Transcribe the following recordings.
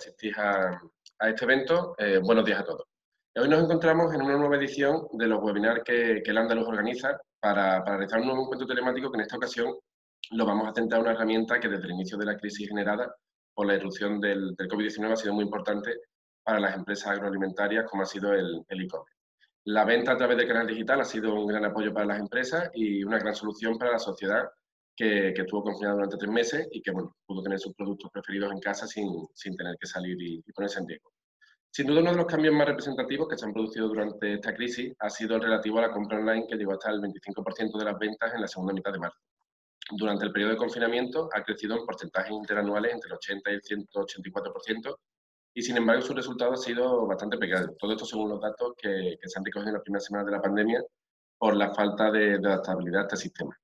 asistís a, este evento. Eh, buenos días a todos. Hoy nos encontramos en una nueva edición de los webinars que, que el Andaluz organiza para, realizar un nuevo encuentro telemático que en esta ocasión lo vamos a centrar en una herramienta que desde el inicio de la crisis generada por la irrupción del, COVID-19 ha sido muy importante para las empresas agroalimentarias como ha sido el e-commerce. la venta a través de canal digital ha sido un gran apoyo para las empresas y una gran solución para la sociedad que, estuvo confinado durante tres meses y que pudo tener sus productos preferidos en casa sin, tener que salir y, ponerse en riesgo. Sin duda, uno de los cambios más representativos que se han producido durante esta crisis ha sido el relativo a la compra online, que llegó hasta el 25% de las ventas en la segunda mitad de marzo. Durante el periodo de confinamiento ha crecido en porcentajes interanuales entre el 80 y el 184%, y sin embargo su resultado ha sido bastante pequeño. Todo esto según los datos que, se han recogido en las primeras semanas de la pandemia por la falta de, de adaptabilidad a este sistema.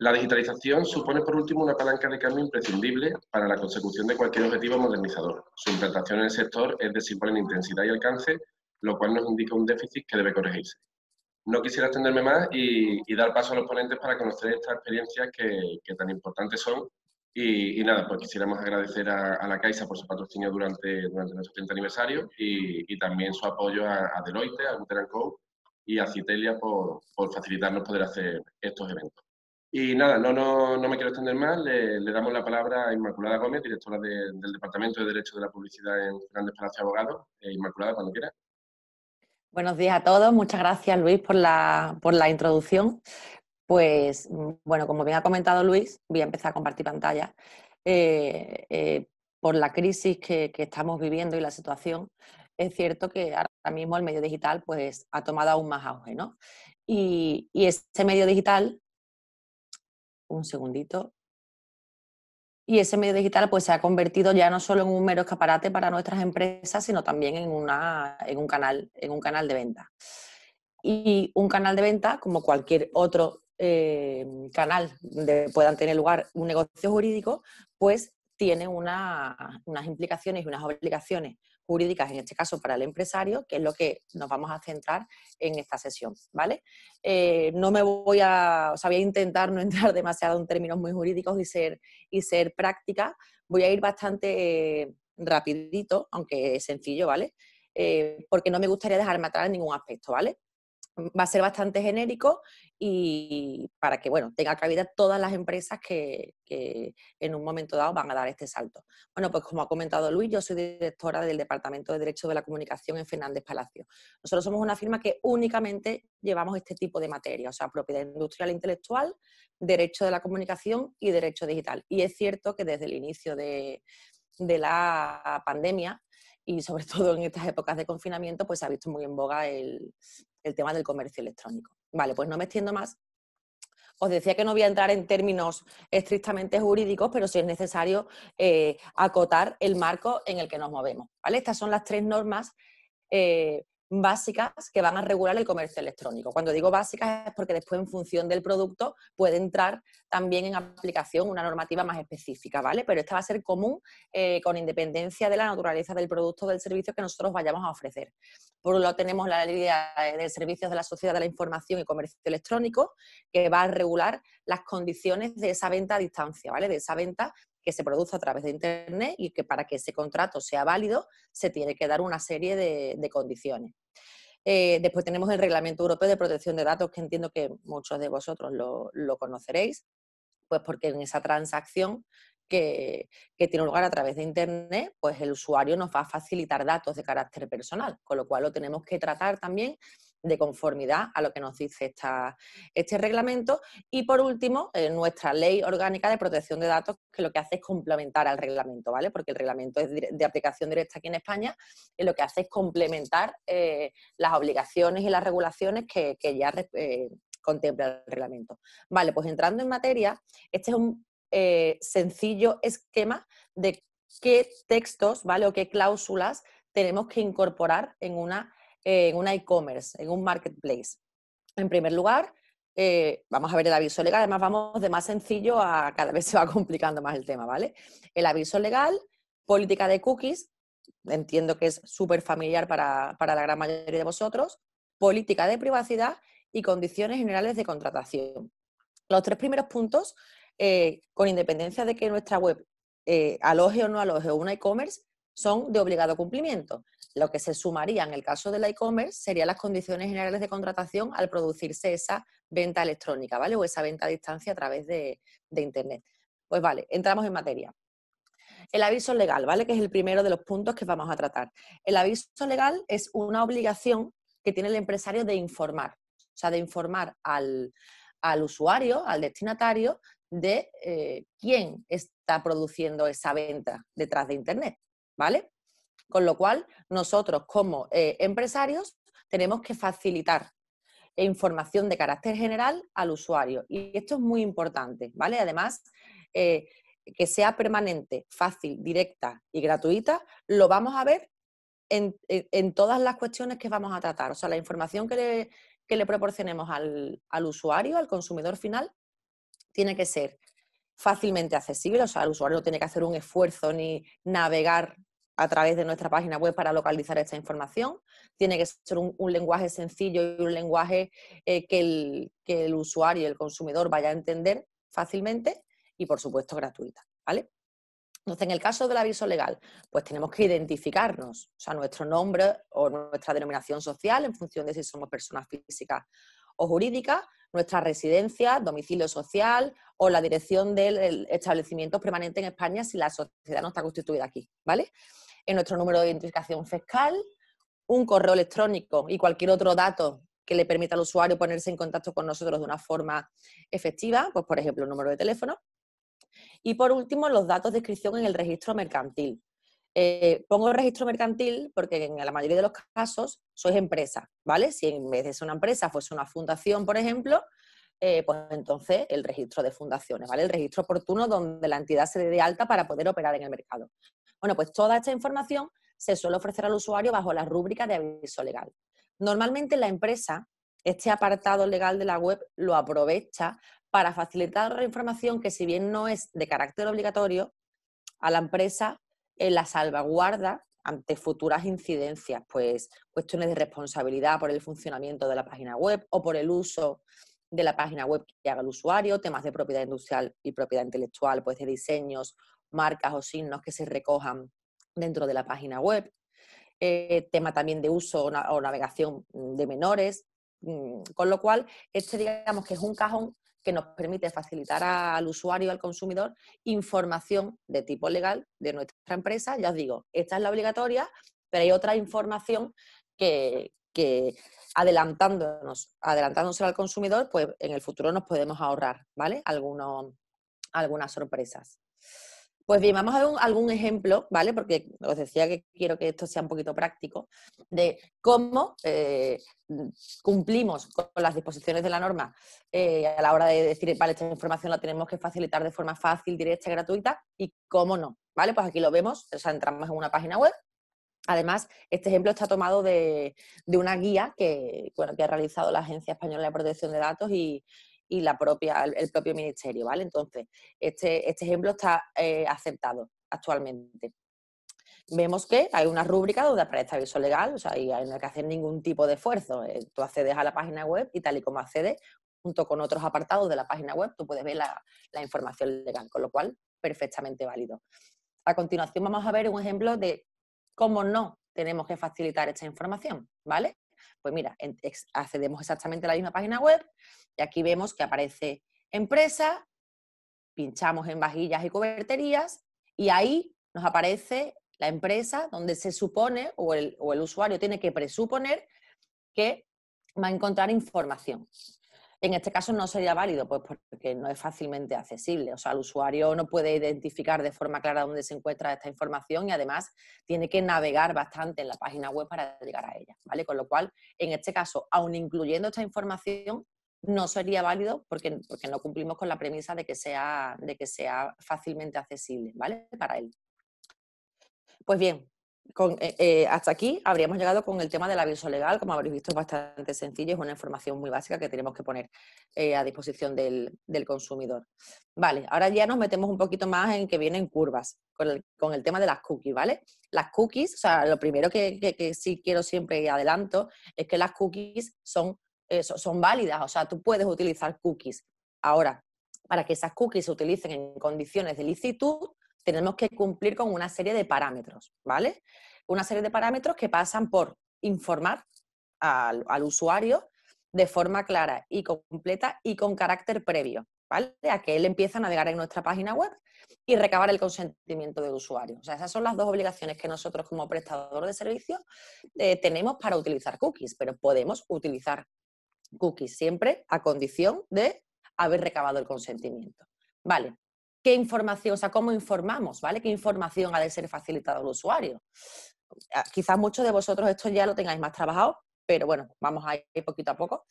La digitalización supone, por último, una palanca de cambio imprescindible para la consecución de cualquier objetivo modernizador. Su implantación en el sector es desigual en intensidad y alcance, lo cual nos indica un déficit que debe corregirse. No quisiera extenderme más y, dar paso a los ponentes para conocer estas experiencias que, tan importantes son. Y, nada, pues quisiéramos agradecer a, la Caixa por su patrocinio durante, durante nuestro 30 aniversario y, también su apoyo a, Deloitte, a Guterrand Co. y a Citelia por facilitarnos poder hacer estos eventos. Y nada, no, no, no me quiero extender más, le, damos la palabra a Inmaculada Gómez, directora del Departamento de Derecho de la Publicidad en Grandes Palacio Abogados. Eh, Inmaculada, cuando quiera. Buenos días a todos, muchas gracias Luis por la, por la introducción. Pues bueno, como bien ha comentado Luis, voy a empezar a compartir pantalla. Eh, eh, por la crisis que, estamos viviendo y la situación, es cierto que ahora mismo el medio digital pues, ha tomado aún más auge. ¿no? Y, y ese medio digital un segundito. Y ese medio digital pues se ha convertido ya no solo en un mero escaparate para nuestras empresas, sino también en, un, canal, en un canal de venta. Y un canal de venta, como cualquier otro eh, canal donde puedan tener lugar un negocio jurídico, pues tiene unas implicaciones y unas obligaciones jurídicas, en este caso para el empresario, que es lo que nos vamos a centrar en esta sesión, ¿vale? Eh, no me voy a, o sea, voy a intentar no entrar demasiado en términos muy jurídicos y ser, y ser práctica, voy a ir bastante rapidito, aunque es sencillo, ¿vale? Eh, porque no me gustaría dejarme atrás en ningún aspecto, ¿vale? va a ser bastante genérico y para que, bueno, tenga cabida todas las empresas que, en un momento dado van a dar este salto. Bueno, pues como ha comentado Luis, yo soy directora del Departamento de Derecho de la Comunicación en Fernández Palacio. Nosotros somos una firma que únicamente llevamos este tipo de materia, o sea, propiedad industrial e intelectual, derecho de la comunicación y derecho digital. Y es cierto que desde el inicio de, de la pandemia y sobre todo en estas épocas de confinamiento, pues se ha visto muy en boga el, el tema del comercio electrónico. Vale, pues no me extiendo más. Os decía que no voy a entrar en términos estrictamente jurídicos, pero sí es necesario eh, acotar el marco en el que nos movemos. ¿vale? Estas son las tres normas eh, básicas que van a regular el comercio electrónico. Cuando digo básicas es porque después en función del producto puede entrar también en aplicación una normativa más específica, ¿vale? Pero esta va a ser común eh, con independencia de la naturaleza del producto o del servicio que nosotros vayamos a ofrecer. Por un lado tenemos la ley de servicios de la sociedad de la información y comercio electrónico que va a regular las condiciones de esa venta a distancia, ¿vale? De esa venta que se produce a través de Internet y que para que ese contrato sea válido se tiene que dar una serie de, condiciones. Eh, después tenemos el Reglamento Europeo de Protección de Datos, que entiendo que muchos de vosotros lo, conoceréis, pues porque en esa transacción que, que, tiene lugar a través de Internet, pues el usuario nos va a facilitar datos de carácter personal, con lo cual lo tenemos que tratar también de conformidad a lo que nos dice este reglamento. Y por último, eh, nuestra ley orgánica de protección de datos, que lo que hace es complementar al reglamento, ¿vale? Porque el reglamento es de aplicación directa aquí en España y lo que hace es complementar eh, las obligaciones y las regulaciones que, ya eh, contempla el reglamento. Vale, pues entrando en materia, este es un sencillo esquema de qué textos, ¿vale? O qué cláusulas tenemos que incorporar en una en un e-commerce, en un marketplace. En primer lugar, eh, vamos a ver el aviso legal, además vamos de más sencillo a cada vez se va complicando más el tema, ¿vale? El aviso legal, política de cookies, entiendo que es súper familiar para, para la gran mayoría de vosotros, política de privacidad y condiciones generales de contratación. Los tres primeros puntos, eh, con independencia de que nuestra web eh, aloje o no aloje un e-commerce, son de obligado cumplimiento. Lo que se sumaría en el caso del e-commerce serían las condiciones generales de contratación al producirse esa venta electrónica, ¿vale? O esa venta a distancia a través de, Internet. Pues vale, entramos en materia. El aviso legal, ¿vale? Que es el primero de los puntos que vamos a tratar. El aviso legal es una obligación que tiene el empresario de informar, o sea, de informar al, usuario, al destinatario, de eh, quién está produciendo esa venta detrás de Internet, ¿vale? Con lo cual, nosotros como eh, empresarios tenemos que facilitar información de carácter general al usuario. Y esto es muy importante, ¿vale? Además, eh, que sea permanente, fácil, directa y gratuita, lo vamos a ver en, todas las cuestiones que vamos a tratar. O sea, la información que le, proporcionemos al, al usuario, al consumidor final, tiene que ser fácilmente accesible, o sea, el usuario no tiene que hacer un esfuerzo ni navegar a través de nuestra página web para localizar esta información. Tiene que ser un, lenguaje sencillo y un lenguaje eh, que, el, usuario y el consumidor vaya a entender fácilmente y, por supuesto, gratuita. ¿vale? Entonces, en el caso del aviso legal, pues tenemos que identificarnos, o sea, nuestro nombre o nuestra denominación social en función de si somos personas físicas o jurídica, nuestra residencia, domicilio social o la dirección del establecimiento permanente en España si la sociedad no está constituida aquí, ¿vale? En nuestro número de identificación fiscal, un correo electrónico y cualquier otro dato que le permita al usuario ponerse en contacto con nosotros de una forma efectiva, pues por ejemplo, el número de teléfono. Y por último, los datos de inscripción en el registro mercantil eh, pongo registro mercantil porque en la mayoría de los casos sois empresa, ¿vale? Si en vez de ser una empresa fuese una fundación, por ejemplo, eh, pues entonces el registro de fundaciones, ¿vale? El registro oportuno donde la entidad se dé de alta para poder operar en el mercado. Bueno, pues toda esta información se suele ofrecer al usuario bajo la rúbrica de aviso legal. Normalmente la empresa, este apartado legal de la web lo aprovecha para facilitar la información que si bien no es de carácter obligatorio, a la empresa la salvaguarda ante futuras incidencias, pues cuestiones de responsabilidad por el funcionamiento de la página web o por el uso de la página web que haga el usuario, temas de propiedad industrial y propiedad intelectual, pues de diseños, marcas o signos que se recojan dentro de la página web, eh, tema también de uso o navegación de menores, mm, con lo cual este digamos que es un cajón que nos permite facilitar al usuario, al consumidor, información de tipo legal de nuestra empresa. Ya os digo, esta es la obligatoria, pero hay otra información que, adelantándonos, adelantándose al consumidor, pues en el futuro nos podemos ahorrar, ¿vale? Algunos, algunas sorpresas. Pues bien, vamos a ver algún ejemplo, ¿vale? Porque os decía que quiero que esto sea un poquito práctico, de cómo eh, cumplimos con las disposiciones de la norma eh, a la hora de decir, vale, esta información la tenemos que facilitar de forma fácil, directa y gratuita, y cómo no, ¿vale? Pues aquí lo vemos, o sea, entramos en una página web. Además, este ejemplo está tomado de, una guía que, que ha realizado la Agencia Española de Protección de Datos y, y la propia, el propio ministerio, ¿vale? Entonces, este, este ejemplo está eh, aceptado actualmente. Vemos que hay una rúbrica donde aparece aviso legal, o sea, ahí no hay que hacer ningún tipo de esfuerzo. Eh, tú accedes a la página web y tal y como accedes, junto con otros apartados de la página web, tú puedes ver la, la información legal, con lo cual, perfectamente válido. A continuación vamos a ver un ejemplo de cómo no tenemos que facilitar esta información, ¿vale? Pues mira, accedemos exactamente a la misma página web y aquí vemos que aparece empresa, pinchamos en vajillas y coberterías y ahí nos aparece la empresa donde se supone o el, o el usuario tiene que presuponer que va a encontrar información. En este caso no sería válido, pues porque no es fácilmente accesible. O sea, el usuario no puede identificar de forma clara dónde se encuentra esta información y además tiene que navegar bastante en la página web para llegar a ella, ¿vale? Con lo cual, en este caso, aun incluyendo esta información, no sería válido porque, no cumplimos con la premisa de que, sea, de que sea fácilmente accesible, ¿vale? Para él. Pues bien, con, eh, eh, hasta aquí habríamos llegado con el tema del aviso legal, como habréis visto es bastante sencillo, es una información muy básica que tenemos que poner eh, a disposición del, consumidor. Vale, ahora ya nos metemos un poquito más en que vienen curvas, con el, tema de las cookies, ¿vale? Las cookies, o sea, lo primero que, sí quiero siempre y adelanto es que las cookies son, son válidas, o sea, tú puedes utilizar cookies. Ahora, para que esas cookies se utilicen en condiciones de licitud, tenemos que cumplir con una serie de parámetros, ¿vale? Una serie de parámetros que pasan por informar al, usuario de forma clara y completa y con carácter previo, ¿vale? A que él empiece a navegar en nuestra página web y recabar el consentimiento del usuario. O sea, esas son las dos obligaciones que nosotros como prestador de servicios eh, tenemos para utilizar cookies, pero podemos utilizar cookies siempre a condición de haber recabado el consentimiento. Vale, qué información, o sea, cómo informamos, ¿vale? ¿Qué información ha de ser facilitada al usuario? Ah, quizás muchos de vosotros esto ya lo tengáis más trabajado, pero bueno, vamos a ir poquito a poco.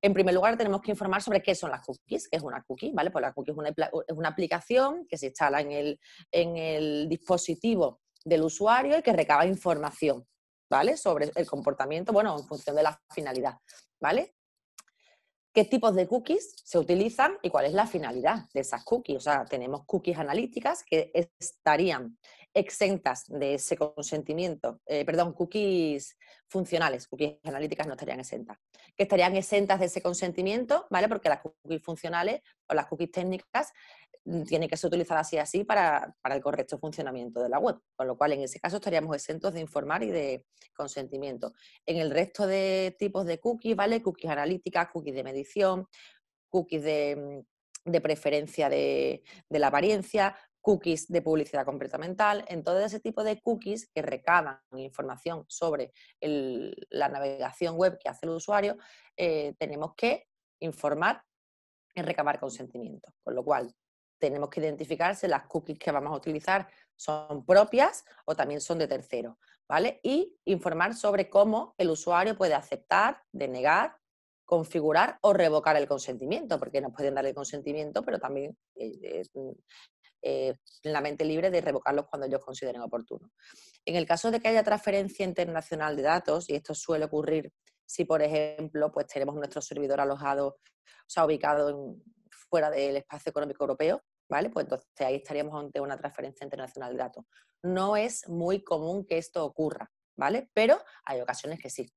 En primer lugar, tenemos que informar sobre qué son las cookies, qué es una cookie, ¿vale? Pues la cookie es una, una aplicación que se instala en el, en el dispositivo del usuario y que recaba información, ¿vale? Sobre el comportamiento, bueno, en función de la finalidad, ¿vale? qué tipos de cookies se utilizan y cuál es la finalidad de esas cookies. O sea, tenemos cookies analíticas que estarían exentas de ese consentimiento, eh, perdón, cookies funcionales, cookies analíticas no estarían exentas, que estarían exentas de ese consentimiento, ¿vale? Porque las cookies funcionales o las cookies técnicas tiene que ser utilizada así así para, el correcto funcionamiento de la web. Con lo cual, en ese caso, estaríamos exentos de informar y de consentimiento. En el resto de tipos de cookies, ¿vale? Cookies analíticas, cookies de medición, cookies de, mm, preferencia de, la apariencia, cookies de publicidad comportamental. En todo ese tipo de cookies que recaban información sobre la navegación web que hace el usuario, eh, tenemos que informar y recabar consentimiento. Con lo cual, tenemos que identificar si las cookies que vamos a utilizar son propias o también son de terceros, ¿vale? Y informar sobre cómo el usuario puede aceptar, denegar, configurar o revocar el consentimiento, porque nos pueden dar el consentimiento, pero también eh, es mm, eh, la mente libre de revocarlos cuando ellos consideren oportuno. En el caso de que haya transferencia internacional de datos, y esto suele ocurrir si, por ejemplo, pues tenemos nuestro servidor alojado, o sea, ubicado en, fuera del espacio económico europeo, ¿vale? Pues entonces ahí estaríamos ante una transferencia internacional de datos. No es muy común que esto ocurra, ¿vale? Pero hay ocasiones que sí,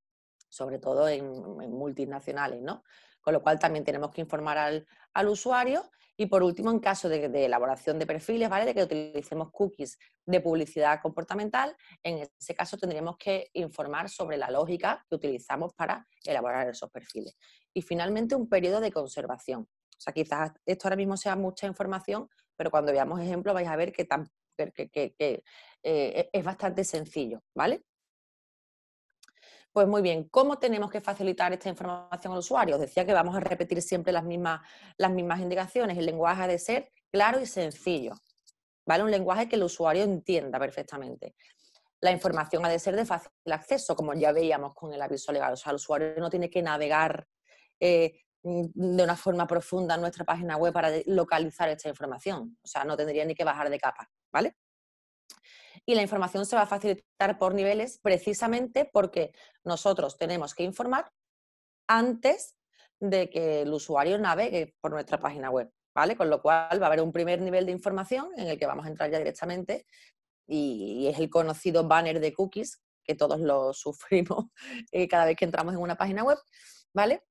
sobre todo en, multinacionales, ¿no? Con lo cual también tenemos que informar al, usuario y por último, en caso de, de, elaboración de perfiles, ¿vale? De que utilicemos cookies de publicidad comportamental, en ese caso tendríamos que informar sobre la lógica que utilizamos para elaborar esos perfiles. Y finalmente, un periodo de conservación, o sea, quizás esto ahora mismo sea mucha información, pero cuando veamos ejemplos vais a ver que, eh, es bastante sencillo, ¿vale? Pues muy bien, ¿cómo tenemos que facilitar esta información al usuario? Os decía que vamos a repetir siempre las mismas, las mismas indicaciones. El lenguaje ha de ser claro y sencillo, ¿vale? Un lenguaje que el usuario entienda perfectamente. La información ha de ser de fácil acceso, como ya veíamos con el aviso legal. O sea, el usuario no tiene que navegar eh, Mm, de una forma profunda en nuestra página web para localizar esta información. O sea, no tendría ni que bajar de capa, ¿vale? Y la información se va a facilitar por niveles precisamente porque nosotros tenemos que informar antes de que el usuario navegue por nuestra página web, ¿vale? Con lo cual va a haber un primer nivel de información en el que vamos a entrar ya directamente y es el conocido banner de cookies que todos lo sufrimos eh, cada vez que entramos en una página web, ¿vale?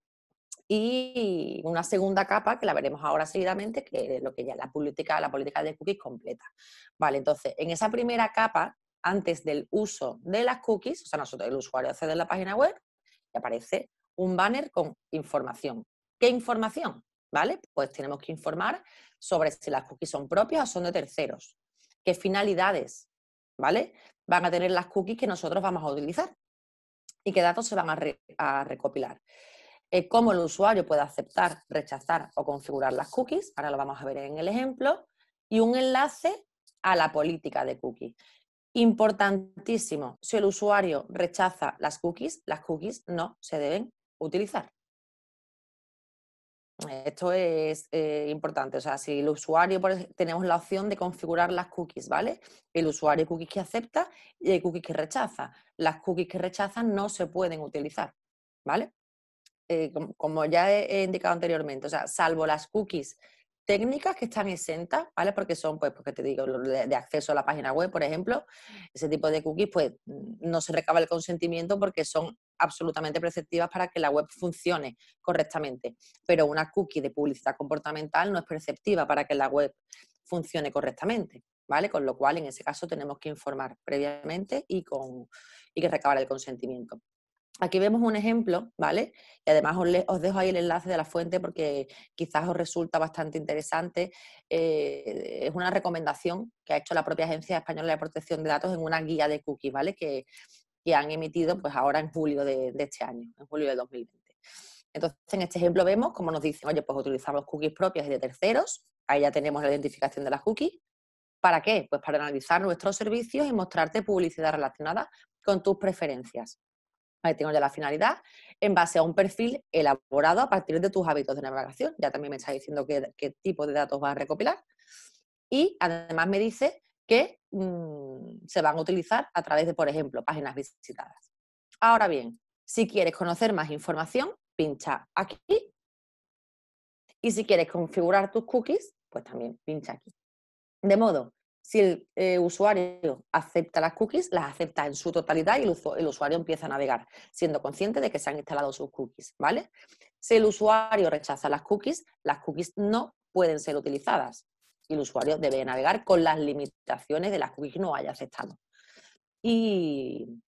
y una segunda capa que la veremos ahora seguidamente, que es lo que ya la política, la política de cookies completa. Vale, entonces, en esa primera capa, antes del uso de las cookies, o sea, nosotros el usuario accede a la página web y aparece un banner con información. ¿Qué información? ¿Vale? Pues tenemos que informar sobre si las cookies son propias o son de terceros. ¿Qué finalidades? ¿Vale? Van a tener las cookies que nosotros vamos a utilizar y qué datos se van a recopilar eh, cómo el usuario puede aceptar, rechazar o configurar las cookies, ahora lo vamos a ver en el ejemplo, y un enlace a la política de cookies. Importantísimo, si el usuario rechaza las cookies, las cookies no se deben utilizar. Esto es eh, importante, o sea, si el usuario, tenemos la opción de configurar las cookies, ¿vale? El usuario cookies que acepta y el cookies que rechaza. Las cookies que rechazan no se pueden utilizar, ¿vale? Eh, como ya he indicado anteriormente, o sea, salvo las cookies técnicas que están exentas, ¿vale? Porque son, pues, porque te digo, de, acceso a la página web, por ejemplo, ese tipo de cookies, pues, no se recaba el consentimiento porque son absolutamente preceptivas para que la web funcione correctamente. Pero una cookie de publicidad comportamental no es perceptiva para que la web funcione correctamente, ¿vale? Con lo cual, en ese caso, tenemos que informar previamente y, con, y que recabar el consentimiento. Aquí vemos un ejemplo, ¿vale? Y además os, dejo ahí el enlace de la fuente porque quizás os resulta bastante interesante. Eh, es una recomendación que ha hecho la propia Agencia Española de Protección de Datos en una guía de cookies, ¿vale? Que, que han emitido pues ahora en julio de, este año, en julio de 2020. Entonces, en este ejemplo vemos cómo nos dicen, oye, pues utilizamos cookies propias y de terceros. Ahí ya tenemos la identificación de las cookies. ¿Para qué? Pues para analizar nuestros servicios y mostrarte publicidad relacionada con tus preferencias tengo de la finalidad, en base a un perfil elaborado a partir de tus hábitos de navegación. Ya también me está diciendo qué, tipo de datos vas a recopilar. Y además me dice que mm, se van a utilizar a través de, por ejemplo, páginas visitadas. Ahora bien, si quieres conocer más información, pincha aquí. Y si quieres configurar tus cookies, pues también pincha aquí. De modo si el eh, usuario acepta las cookies, las acepta en su totalidad y el, usuario empieza a navegar, siendo consciente de que se han instalado sus cookies, ¿vale? Si el usuario rechaza las cookies, las cookies no pueden ser utilizadas y el usuario debe navegar con las limitaciones de las cookies que no haya aceptado. Y,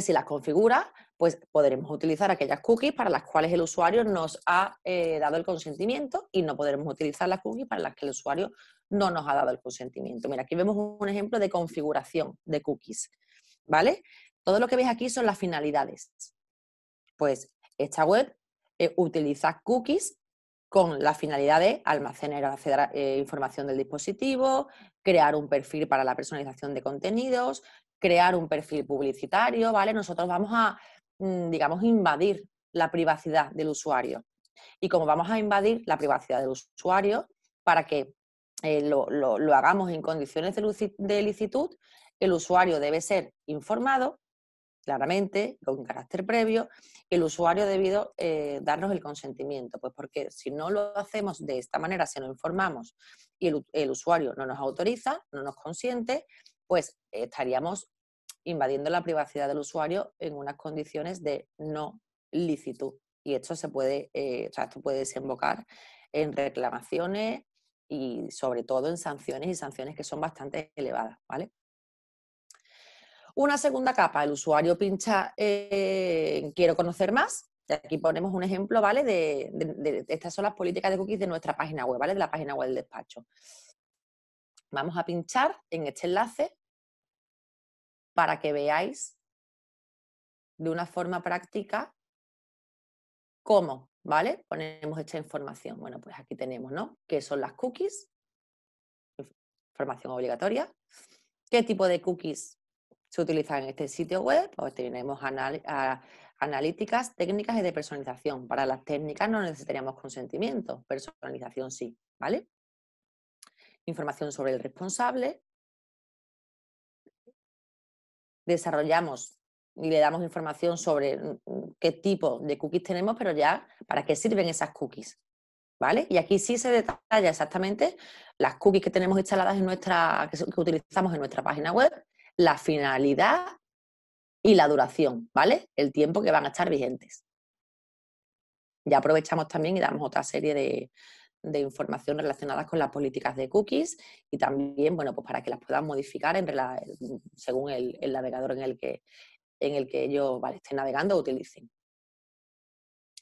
si las configura, pues podremos utilizar aquellas cookies para las cuales el usuario nos ha eh, dado el consentimiento y no podremos utilizar las cookies para las que el usuario no nos ha dado el consentimiento. Mira, aquí vemos un ejemplo de configuración de cookies, ¿vale? Todo lo que veis aquí son las finalidades. Pues esta web eh, utiliza cookies con la finalidad de almacenar eh, información del dispositivo, crear un perfil para la personalización de contenidos, crear un perfil publicitario, ¿vale? Nosotros vamos a, mm, digamos, invadir la privacidad del usuario. Y como vamos a invadir la privacidad del usuario, para qué? Eh, lo, hagamos en condiciones de, licitud, el usuario debe ser informado, claramente, con carácter previo, el usuario ha debido eh, darnos el consentimiento, pues porque si no lo hacemos de esta manera, si no informamos y el, usuario no nos autoriza, no nos consiente, pues estaríamos invadiendo la privacidad del usuario en unas condiciones de no licitud. Y esto se puede, eh, esto puede desembocar en reclamaciones, y sobre todo en sanciones y sanciones que son bastante elevadas, ¿vale? Una segunda capa, el usuario pincha eh, quiero conocer más. Aquí ponemos un ejemplo, ¿vale? De, estas son las políticas de cookies de nuestra página web, ¿vale? De la página web del despacho. Vamos a pinchar en este enlace para que veáis de una forma práctica cómo ¿vale? Ponemos esta información. Bueno, pues aquí tenemos, ¿no? ¿Qué son las cookies? Información obligatoria. ¿Qué tipo de cookies se utilizan en este sitio web? Pues tenemos ah, analíticas, técnicas y de personalización. Para las técnicas no necesitaríamos consentimiento, personalización sí, ¿vale? Información sobre el responsable. Desarrollamos y le damos información sobre mm, qué tipo de cookies tenemos, pero ya para qué sirven esas cookies. ¿Vale? Y aquí sí se detalla exactamente las cookies que tenemos instaladas en nuestra, que, utilizamos en nuestra página web, la finalidad y la duración, ¿vale? El tiempo que van a estar vigentes. Ya aprovechamos también y damos otra serie de, información relacionadas con las políticas de cookies y también, bueno, pues para que las puedan modificar según el, navegador en el, que, en el que ellos estén navegando o utilicen.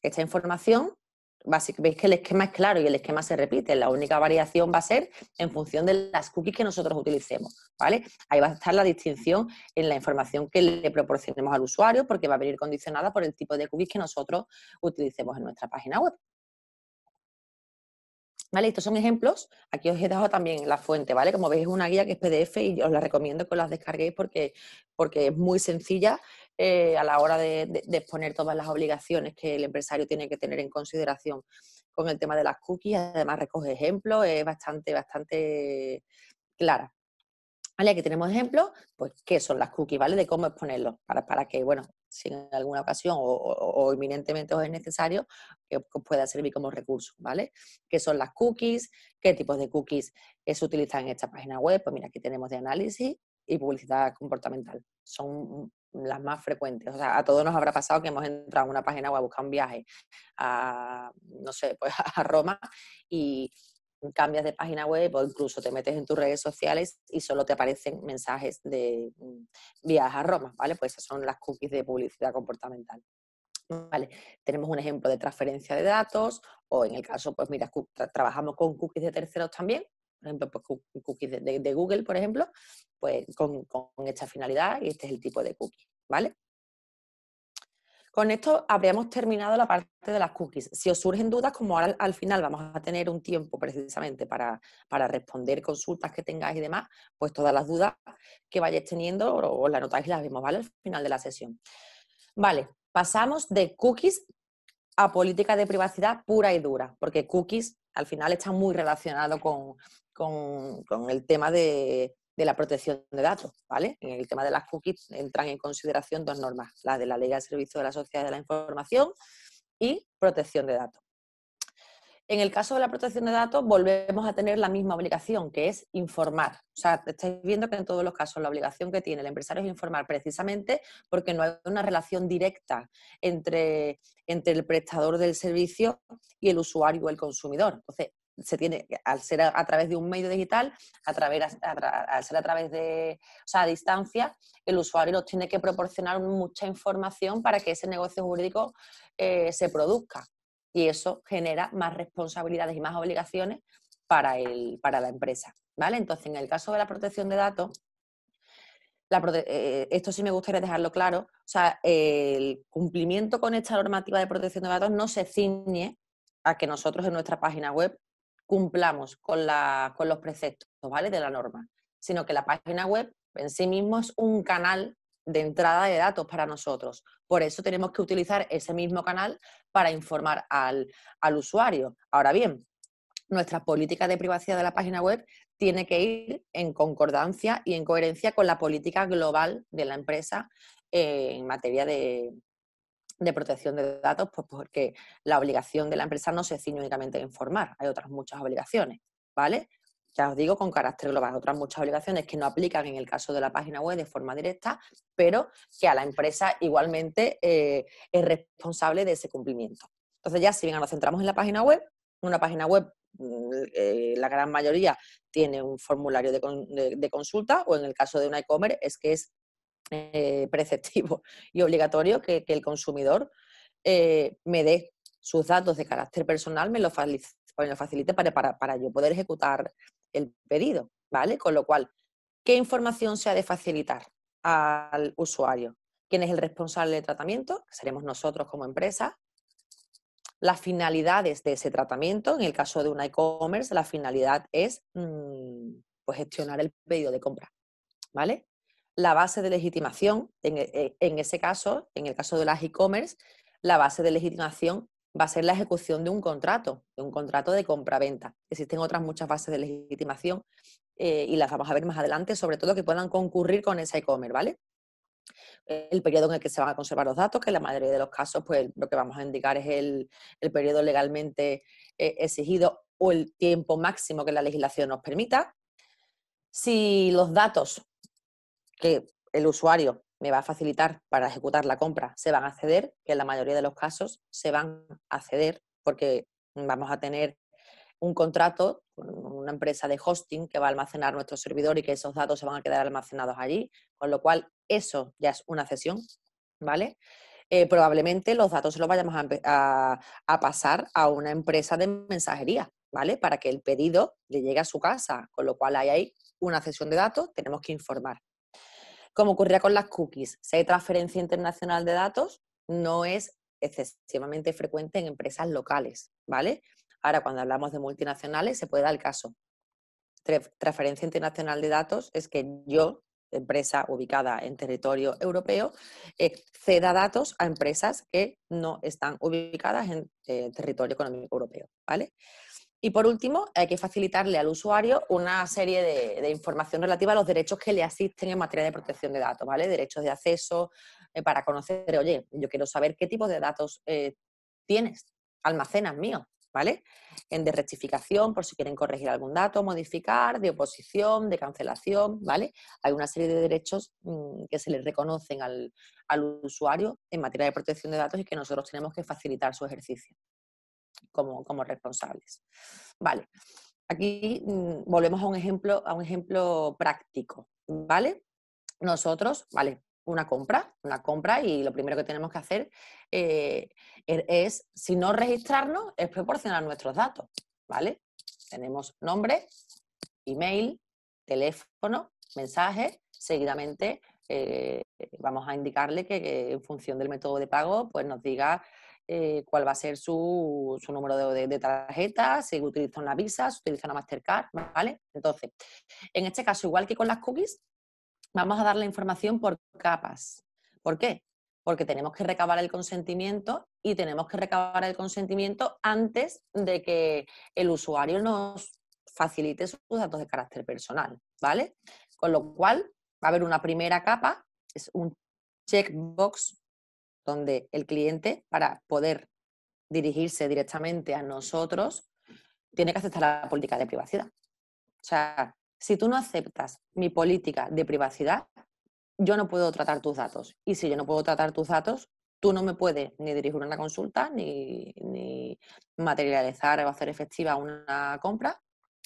Esta información, veis que el esquema es claro y el esquema se repite, la única variación va a ser en función de las cookies que nosotros utilicemos, ¿vale? Ahí va a estar la distinción en la información que le proporcionemos al usuario porque va a venir condicionada por el tipo de cookies que nosotros utilicemos en nuestra página web. ¿Vale? Estos son ejemplos. Aquí os he dejado también la fuente, ¿vale? Como veis es una guía que es PDF y os la recomiendo que os las descarguéis porque, porque es muy sencilla eh, a la hora de, exponer todas las obligaciones que el empresario tiene que tener en consideración con el tema de las cookies. Además recoge ejemplos, es bastante, bastante clara. ¿Vale? Aquí tenemos ejemplos, pues, qué son las cookies, ¿vale? De cómo exponerlos, para, para que, bueno, si en alguna ocasión o, o, inminentemente os es necesario, que os pueda servir como recurso, ¿vale? ¿Qué son las cookies? ¿Qué tipos de cookies se utilizan en esta página web? Pues mira, aquí tenemos de análisis y publicidad comportamental. Son las más frecuentes. O sea, a todos nos habrá pasado que hemos entrado a una página web a buscar un viaje a, no sé, pues a Roma y cambias de página web o incluso te metes en tus redes sociales y solo te aparecen mensajes de mm, viajes a Roma, ¿vale? Pues esas son las cookies de publicidad comportamental. Vale, tenemos un ejemplo de transferencia de datos o en el caso, pues mira, trabajamos con cookies de terceros también, por ejemplo, pues cookies de, Google, por ejemplo, pues con, con esta finalidad y este es el tipo de cookie, ¿vale? Con esto habríamos terminado la parte de las cookies. Si os surgen dudas, como ahora al final vamos a tener un tiempo precisamente para, responder consultas que tengáis y demás, pues todas las dudas que vayáis teniendo os las anotáis y las vemos, ¿vale? Al final de la sesión. Vale, pasamos de cookies a política de privacidad pura y dura, porque cookies al final está muy relacionado con el tema de, de la protección de datos, ¿vale? En el tema de las cookies entran en consideración dos normas, la de la Ley de Servicio de la Sociedad de la Información y protección de datos. En el caso de la protección de datos, volvemos a tener la misma obligación, que es informar. O sea, estáis viendo que en todos los casos la obligación que tiene el empresario es informar precisamente porque no hay una relación directa entre, entre el prestador del servicio y el usuario o el consumidor. Entonces, se tiene, al ser a, través de un medio digital, a través, al ser a través de, o sea, a distancia, el usuario nos tiene que proporcionar mucha información para que ese negocio jurídico eh, se produzca. Y eso genera más responsabilidades y más obligaciones para, el, para la empresa. ¿vale? Entonces, en el caso de la protección de datos, eh, eh, esto sí me gustaría dejarlo claro, o sea, el cumplimiento con esta normativa de protección de datos no se ciñe a que nosotros en nuestra página web cumplamos con, los preceptos de la norma, sino que la página web en sí mismo es un canal de entrada de datos para nosotros. Por eso tenemos que utilizar ese mismo canal para informar al usuario. Ahora bien, nuestra política de privacidad de la página web tiene que ir en concordancia y en coherencia con la política global de la empresa en materia de, de protección de datos, pues porque la obligación de la empresa no se ciñe únicamente a informar, hay otras muchas obligaciones, ¿vale? Ya os digo, con carácter global, otras muchas obligaciones que no aplican en el caso de la página web de forma directa, pero que a la empresa igualmente eh, es responsable de ese cumplimiento. Entonces ya si bien nos centramos en la página web, una página web mm, eh, la gran mayoría tiene un formulario de, de, consulta o en el caso de una e-commerce es que es eh, preceptivo y obligatorio que, el consumidor eh, me dé sus datos de carácter personal, me lo, facilite para, yo poder ejecutar el pedido, ¿vale? Con lo cual, ¿qué información se ha de facilitar al usuario? ¿Quién es el responsable de tratamiento? Seremos nosotros como empresa. Las finalidades de ese tratamiento, en el caso de un e-commerce, la finalidad es mm, pues, gestionar el pedido de compra, ¿vale? la base de legitimación, e, e, en, ese caso, en el caso de las e-commerce, la base de legitimación va a ser la ejecución de un contrato, de un contrato de compra-venta. Existen otras muchas bases de legitimación eh, y las vamos a ver más adelante, sobre todo que puedan concurrir con ese e-commerce, ¿vale? El periodo en el que se van a conservar los datos, que en la mayoría de los casos, pues lo que vamos a indicar es el, periodo legalmente eh, exigido o el tiempo máximo que la legislación nos permita. Si los datos que el usuario me va a facilitar para ejecutar la compra, se van a ceder, que en la mayoría de los casos se van a ceder porque vamos a tener un contrato con una empresa de hosting que va a almacenar nuestro servidor y que esos datos se van a quedar almacenados allí, con lo cual eso ya es una cesión, ¿vale? Eh, probablemente los datos se los vayamos a, pasar a una empresa de mensajería, ¿vale? Para que el pedido le llegue a su casa, con lo cual ahí hay una cesión de datos, tenemos que informar como ocurría con las cookies, si hay transferencia internacional de datos, no es excesivamente frecuente en empresas locales, ¿vale? Ahora, cuando hablamos de multinacionales, se puede dar el caso. Transferencia internacional de datos es que yo, empresa ubicada en territorio europeo, exceda datos a empresas que no están ubicadas en eh, territorio económico europeo, ¿vale? Y por último, hay que facilitarle al usuario una serie de, información relativa a los derechos que le asisten en materia de protección de datos, ¿vale? Derechos de acceso, eh, para conocer, oye, yo quiero saber qué tipo de datos eh, tienes, almacenas míos, ¿vale? En de rectificación, por si quieren corregir algún dato, modificar, de oposición, de cancelación, ¿vale? Hay una serie de derechos mm, que se le reconocen al usuario en materia de protección de datos y que nosotros tenemos que facilitar su ejercicio como, responsables. Vale, aquí mm, volvemos a un ejemplo, a un ejemplo práctico, ¿vale? Nosotros, vale, una compra, una compra y lo primero que tenemos que hacer eh, er, es, si no registrarnos, es proporcionar nuestros datos, ¿vale? Tenemos nombre, email, teléfono, mensaje, seguidamente eh, vamos a indicarle que, que, en función del método de pago, pues nos diga eh, cuál va a ser su, número de, tarjeta, si utilizan una Visa, si utiliza una Mastercard, ¿vale? Entonces, en este caso, igual que con las cookies, vamos a dar la información por capas. ¿Por qué? Porque tenemos que recabar el consentimiento y tenemos que recabar el consentimiento antes de que el usuario nos facilite sus datos de carácter personal, ¿vale? Con lo cual, va a haber una primera capa, es un checkbox donde el cliente, para poder dirigirse directamente a nosotros, tiene que aceptar la política de privacidad. O sea, si tú no aceptas mi política de privacidad, yo no puedo tratar tus datos. Y si yo no puedo tratar tus datos, tú no me puedes ni dirigir una consulta, ni, materializar o hacer efectiva una compra,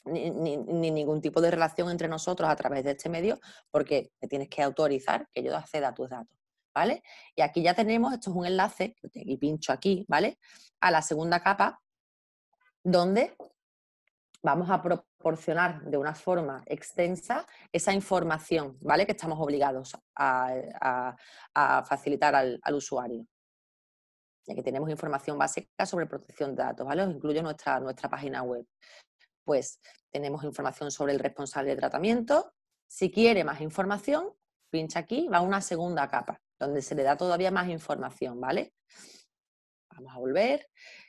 ni, ningún tipo de relación entre nosotros a través de este medio, porque tienes que autorizar que yo acceda a tus datos. Y aquí ya tenemos, esto es un enlace, y pincho aquí, ¿vale? A la segunda capa, donde vamos a proporcionar de una forma extensa esa información, ¿vale? Que estamos obligados a, facilitar al, usuario. Ya que tenemos información básica sobre protección de datos, ¿vale? Os incluyo nuestra, nuestra página web. Pues tenemos información sobre el responsable de tratamiento. Si quiere más información, pincha aquí, va a una segunda capa donde se le da todavía más información, ¿vale? Vamos a volver.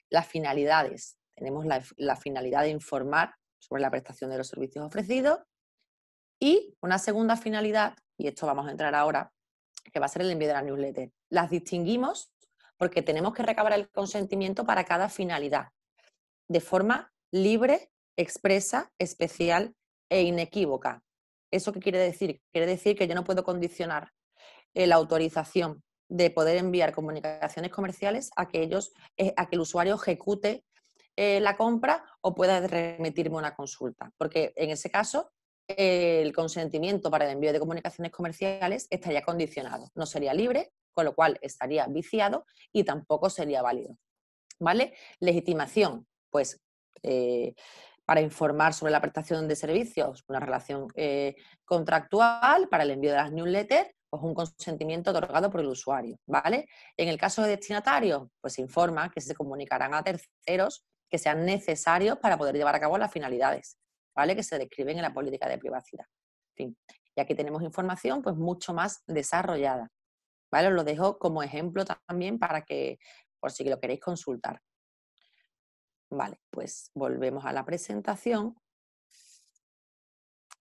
Las finalidades. Tenemos la, finalidad de informar sobre la prestación de los servicios ofrecidos y una segunda finalidad, y esto vamos a entrar ahora, que va a ser el envío de la newsletter. Las distinguimos porque tenemos que recabar el consentimiento para cada finalidad, de forma libre, expresa, especial e inequívoca. ¿Eso qué quiere decir? Quiere decir que yo no puedo condicionar eh, la autorización de poder enviar comunicaciones comerciales a que, eh, a que el usuario ejecute eh, la compra o pueda remitirme una consulta. Porque en ese caso, el consentimiento para el envío de comunicaciones comerciales estaría condicionado. No sería libre, con lo cual estaría viciado y tampoco sería válido. ¿Vale? Legitimación, pues para informar sobre la prestación de servicios, una relación contractual, para el envío de las newsletters pues un consentimiento otorgado por el usuario, ¿vale? En el caso de destinatarios, pues se informa que se comunicarán a terceros que sean necesarios para poder llevar a cabo las finalidades, ¿vale? Que se describen en la política de privacidad. y aquí tenemos información pues mucho más desarrollada, ¿vale? Os lo dejo como ejemplo también para que, por si lo queréis consultar. Vale, pues volvemos a la presentación.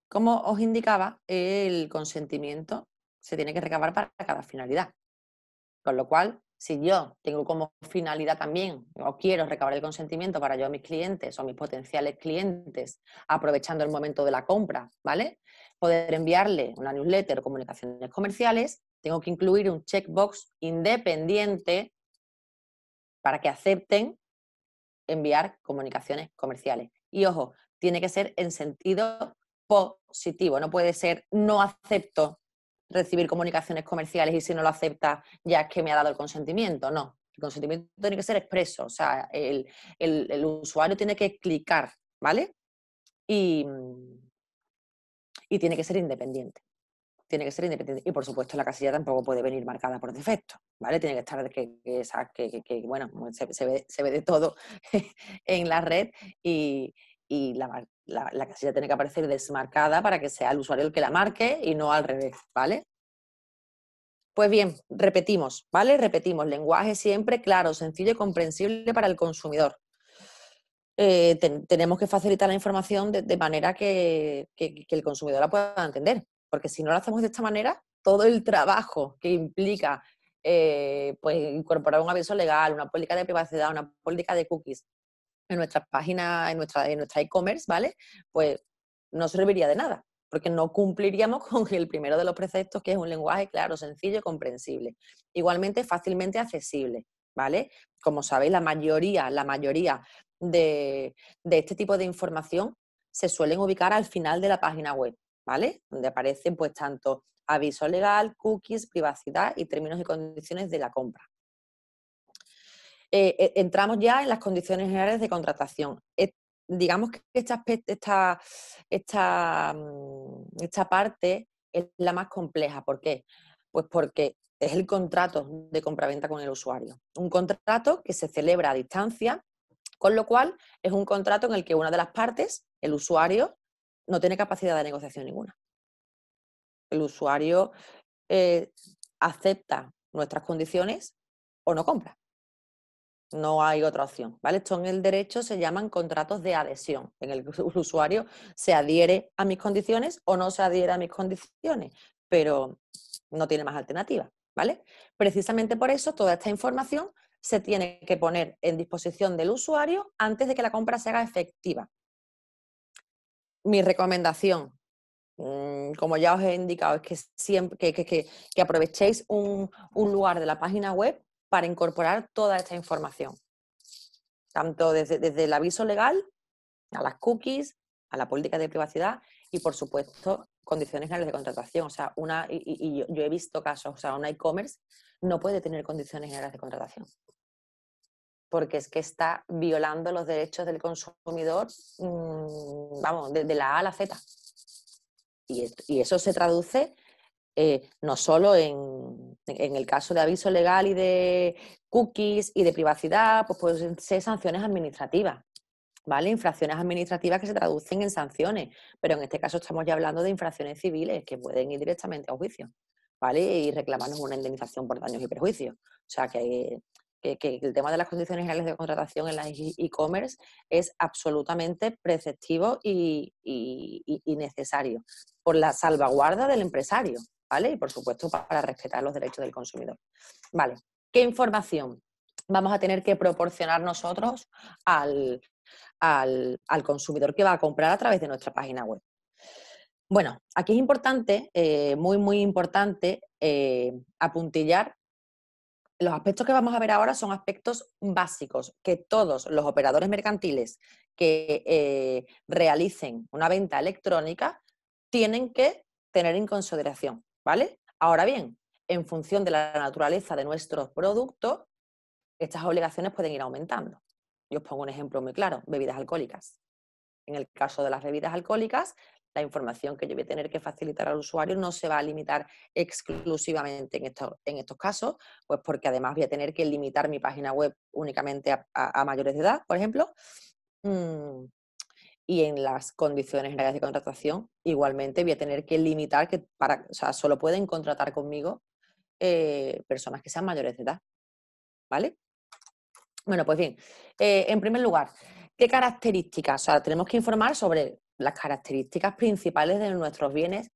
Como os indicaba, el consentimiento se tiene que recabar para cada finalidad. Con lo cual, si yo tengo como finalidad también o quiero recabar el consentimiento para yo a mis clientes o mis potenciales clientes, aprovechando el momento de la compra, ¿vale? Poder enviarle una newsletter o comunicaciones comerciales, tengo que incluir un checkbox independiente para que acepten enviar comunicaciones comerciales. Y ojo, tiene que ser en sentido positivo, no puede ser no acepto recibir comunicaciones comerciales y si no lo acepta ya es que me ha dado el consentimiento. No, el consentimiento tiene que ser expreso, o sea, el, usuario tiene que clicar, ¿vale? Y, tiene que ser independiente tiene que ser independiente. Y por supuesto, la casilla tampoco puede venir marcada por defecto, ¿vale? Tiene que estar que, que, bueno, ve, se, ve, de todo en la red y, y la, casilla tiene que aparecer desmarcada para que sea el usuario el que la marque y no al revés, ¿vale? Pues bien, repetimos, ¿vale? Repetimos, lenguaje siempre claro, sencillo y comprensible para el consumidor. Eh, tenemos que facilitar la información de, manera que, el consumidor la pueda entender, porque si no lo hacemos de esta manera, todo el trabajo que implica eh, pues, incorporar un aviso legal, una política de privacidad, una política de cookies, en nuestra página, en nuestra en nuestra e-commerce, ¿vale? Pues no serviría de nada, porque no cumpliríamos con el primero de los preceptos, que es un lenguaje claro, sencillo y comprensible. Igualmente fácilmente accesible, ¿vale? Como sabéis, la mayoría, la mayoría de, de este tipo de información se suelen ubicar al final de la página web, ¿vale? Donde aparecen pues tanto aviso legal, cookies, privacidad y términos y condiciones de la compra. Eh, e, entramos ya en las condiciones generales de contratación. Eh, digamos que mm, esta, parte es la más compleja. ¿Por qué? Pues porque es el contrato de compraventa con el usuario. Un contrato que se celebra a distancia, con lo cual es un contrato en el que una de las partes, el usuario, no tiene capacidad de negociación ninguna. El usuario eh, acepta nuestras condiciones o no compra. No hay otra opción, ¿vale? Esto en el derecho se llaman contratos de adhesión, en el que el usuario se adhiere a mis condiciones o no se adhiere a mis condiciones, pero no tiene más alternativa, ¿vale? Precisamente por eso toda esta información se tiene que poner en disposición del usuario antes de que la compra se haga efectiva. Mi recomendación, mm, como ya os he indicado, es que siempre que, aprovechéis un, lugar de la página web para incorporar toda esta información. Tanto desde, el aviso legal, a las cookies, a la política de privacidad y, por supuesto, condiciones generales de contratación. O sea, una, y, yo, he visto casos, o sea, un e-commerce no puede tener condiciones generales de contratación. Porque es que está violando los derechos del consumidor, mm, vamos, de, la A a la Z. Y, eso se traduce eh, no solo en, en el caso de aviso legal y de cookies y de privacidad, pues pueden ser sanciones administrativas, ¿vale? Infracciones administrativas que se traducen en sanciones, pero en este caso estamos ya hablando de infracciones civiles que pueden ir directamente a juicio, ¿vale? Y reclamarnos una indemnización por daños y perjuicios. O sea que, el tema de las condiciones generales de contratación en la e-commerce es absolutamente preceptivo y necesario por la salvaguarda del empresario, y por supuesto para respetar los derechos del consumidor. Vale, ¿qué información vamos a tener que proporcionar nosotros al, consumidor que va a comprar a través de nuestra página web? Bueno, aquí es importante, eh, muy, muy importante, eh, apuntillar los aspectos que vamos a ver ahora son aspectos básicos que todos los operadores mercantiles que eh, realicen una venta electrónica tienen que tener en consideración. ¿Vale? Ahora bien, en función de la naturaleza de nuestros productos, estas obligaciones pueden ir aumentando. Yo os pongo un ejemplo muy claro, bebidas alcohólicas. En el caso de las bebidas alcohólicas, la información que yo voy a tener que facilitar al usuario no se va a limitar exclusivamente en, esto, en estos casos, pues porque además voy a tener que limitar mi página web únicamente a, mayores de edad, por ejemplo. Mm, y en las condiciones generales de contratación, igualmente voy a tener que limitar que para, solo pueden contratar conmigo eh, personas que sean mayores de edad. ¿Vale? Bueno, pues bien, eh, en primer lugar, ¿qué características? O sea, tenemos que informar sobre las características principales de nuestros bienes,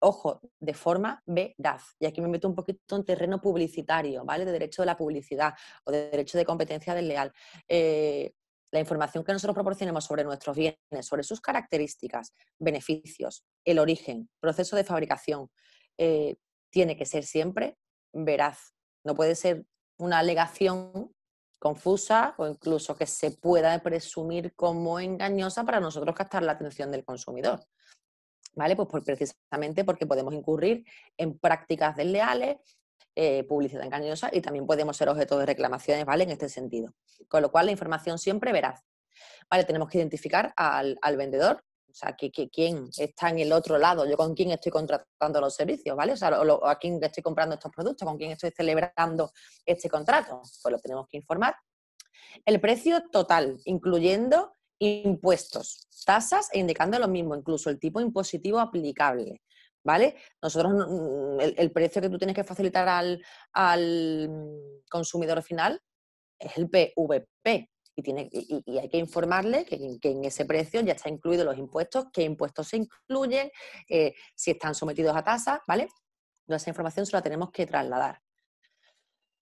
ojo, de forma veraz. Y aquí me meto un poquito en terreno publicitario, ¿vale? De derecho de la publicidad o de derecho de competencia desleal. Eh, la información que nosotros proporcionemos sobre nuestros bienes, sobre sus características, beneficios, el origen, proceso de fabricación, eh, tiene que ser siempre veraz. No puede ser una alegación confusa o incluso que se pueda presumir como engañosa para nosotros captar la atención del consumidor. ¿Vale? Pues precisamente porque podemos incurrir en prácticas desleales, eh, publicidad engañosa y también podemos ser objeto de reclamaciones, ¿vale? En este sentido. Con lo cual, la información siempre veraz. Vale, tenemos que identificar al, vendedor, o sea, quién está en el otro lado, yo con quién estoy contratando los servicios, ¿vale? O a quién estoy comprando estos productos, con quién estoy celebrando este contrato, pues lo tenemos que informar. El precio total, incluyendo impuestos, tasas e indicando lo mismo, incluso el tipo impositivo aplicable. ¿vale? Nosotros, mm, el, precio que tú tienes que facilitar al, mm, consumidor final es el PVP. Y, tiene, y, hay que informarle que, en ese precio ya está incluidos los impuestos, qué impuestos se incluyen, eh, si están sometidos a tasas, ¿vale? Toda esa información se la tenemos que trasladar.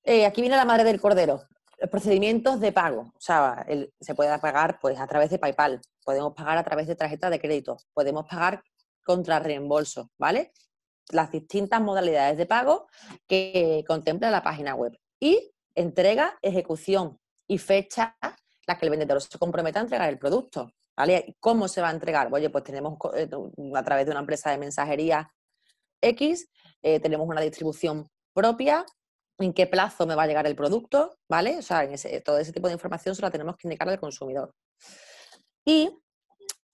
Eh, aquí viene la madre del cordero. Los procedimientos de pago. O sea, se puede pagar pues, a través de PayPal, podemos pagar a través de tarjeta de crédito, podemos pagar contra reembolso, ¿vale? Las distintas modalidades de pago que contempla la página web. Y entrega, ejecución y fecha las que el vendedor se comprometa a entregar el producto. ¿Vale? ¿Cómo se va a entregar? Oye, pues tenemos eh, a través de una empresa de mensajería X, eh, tenemos una distribución propia, en qué plazo me va a llegar el producto, ¿vale? O sea, todo ese tipo de información se la tenemos que indicar al consumidor. Y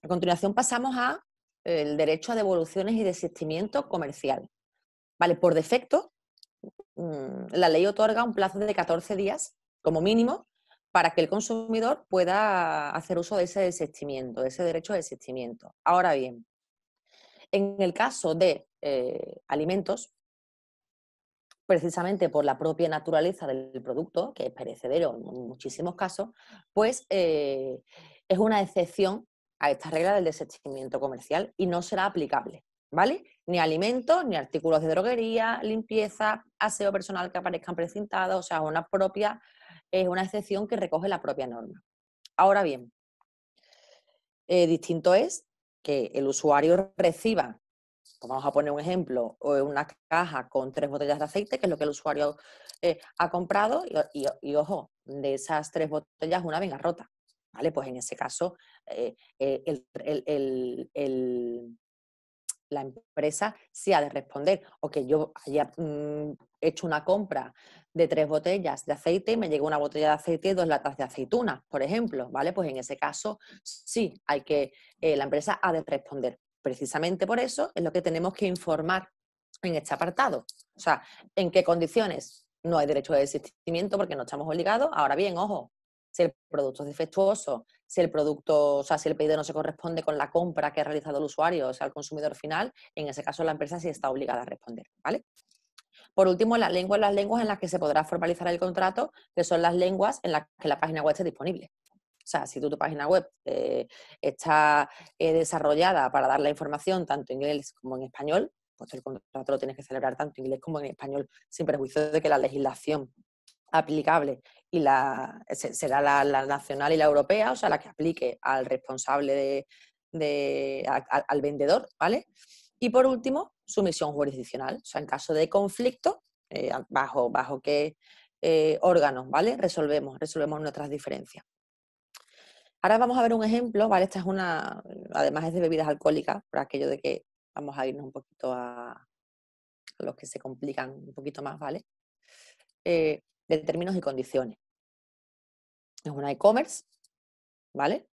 a continuación pasamos a el derecho a devoluciones y desistimiento comercial. Vale, por defecto, mm, la ley otorga un plazo de 14 días como mínimo para que el consumidor pueda hacer uso de ese desistimiento, de ese derecho de desistimiento. Ahora bien, en el caso de eh, alimentos, precisamente por la propia naturaleza del producto, que es perecedero en muchísimos casos, pues eh, es una excepción a esta regla del desechamiento comercial y no será aplicable, ¿vale? Ni alimentos, ni artículos de droguería, limpieza, aseo personal que aparezcan precintados, o sea, una propia, es una excepción que recoge la propia norma. Ahora bien, eh, distinto es que el usuario reciba, pues vamos a poner un ejemplo, eh, una caja con tres botellas de aceite, que es lo que el usuario eh, ha comprado, y, ojo, de esas tres botellas una venga rota. Pues en ese caso, eh, eh, la empresa sí ha de responder. O que yo haya mm, hecho una compra de tres botellas de aceite y me llegó una botella de aceite y dos latas de aceitunas, por ejemplo, ¿vale? Pues en ese caso sí hay que, eh, la empresa ha de responder. Precisamente por eso es lo que tenemos que informar en este apartado. O sea, en qué condiciones no hay derecho de desistimiento porque no estamos obligados. Ahora bien, ojo, si el producto es defectuoso, si el producto, o sea, si el pedido no se corresponde con la compra que ha realizado el usuario, o sea, el consumidor final, en ese caso la empresa sí está obligada a responder, ¿vale? Por último, las lenguas, las lenguas en las que se podrá formalizar el contrato, que son las lenguas en las que la página web esté disponible. O sea, si tú, tu página web eh, está eh, desarrollada para dar la información tanto en inglés como en español, pues el contrato lo tienes que celebrar tanto en inglés como en español, sin perjuicio de que la legislación aplicable y la, será la, nacional y la europea, o sea, la que aplique al responsable de, al vendedor, ¿vale? Y por último, sumisión jurisdiccional, o sea, en caso de conflicto, eh, bajo, bajo qué eh, órganos, ¿vale? Resolvemos, resolvemos nuestras diferencias. Ahora vamos a ver un ejemplo, ¿vale? Esta es una, además es de bebidas alcohólicas, por aquello de que vamos a irnos un poquito a, los que se complican un poquito más, ¿vale? Eh, de términos y condiciones. Es una e-commerce, ¿vale?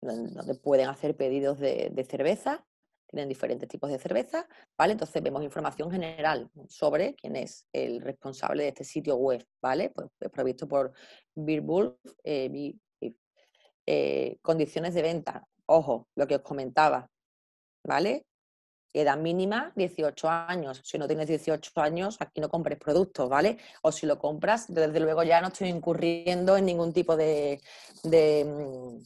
Donde pueden hacer pedidos de, cerveza, tienen diferentes tipos de cerveza, ¿vale? Entonces vemos información general sobre quién es el responsable de este sitio web, ¿vale? Pues es pues, provisto por Birbulf. Eh, eh, condiciones de venta, ojo, lo que os comentaba, ¿vale? edad mínima 18 años. Si no tienes 18 años, aquí no compres productos, ¿vale? O si lo compras, desde luego ya no estoy incurriendo en ningún tipo mm, de,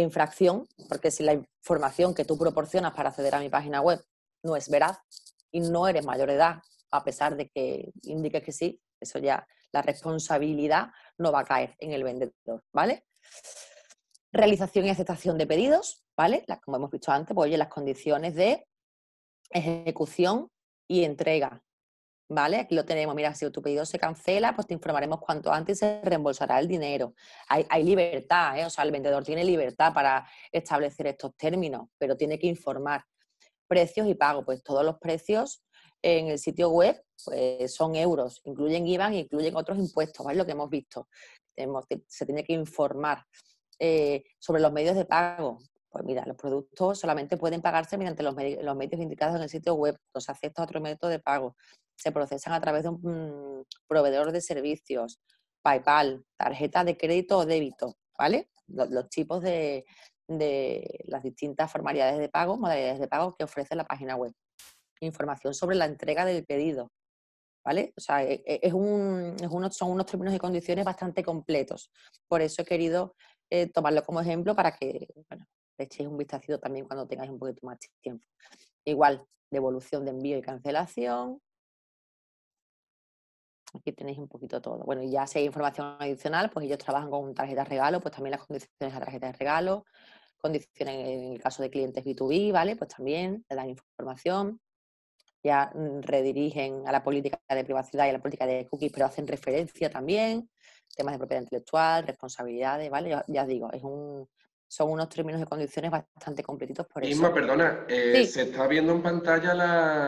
infracción, porque si la información que tú proporcionas para acceder a mi página web no es veraz y no eres mayor edad, a pesar de que indiques que sí, eso ya la responsabilidad no va a caer en el vendedor, ¿vale? Realización y aceptación de pedidos, ¿vale? como hemos visto antes, pues oye, las condiciones de ejecución y entrega, ¿vale? Aquí lo tenemos, mira, si tu pedido se cancela, pues te informaremos cuanto antes y se reembolsará el dinero. Hay, libertad, ¿eh? o sea, el vendedor tiene libertad para establecer estos términos, pero tiene que informar. Precios y pago, pues todos los precios en el sitio web pues, son euros, incluyen IVA y incluyen otros impuestos, ¿vale? Lo que hemos visto. se tiene que informar eh, sobre los medios de pago, pues mira, los productos solamente pueden pagarse mediante los, medios indicados en el sitio web, no se acepta otro método de pago, se procesan a través de un mm, proveedor de servicios, PayPal, tarjeta de crédito o débito, ¿vale? Los, tipos de, las distintas formalidades de pago, modalidades de pago que ofrece la página web. Información sobre la entrega del pedido, ¿vale? O sea, e, e, son unos términos y condiciones bastante completos. Por eso he querido eh, tomarlo como ejemplo para que, le echéis un vistacito también cuando tengáis un poquito más de tiempo. Igual, devolución de envío y cancelación. Aquí tenéis un poquito todo. Bueno, y ya si hay información adicional, pues ellos trabajan con tarjetas regalo, pues también las condiciones de la tarjeta de regalo, condiciones en el caso de clientes B2B, ¿vale? Pues también le dan información. Ya mm, redirigen a la política de privacidad y a la política de cookies, pero hacen referencia también, temas de propiedad intelectual, responsabilidades, ¿vale? Ya, ya digo, es un son unos términos y condiciones bastante completitos por eso. Isma, perdona, eh, se está viendo en pantalla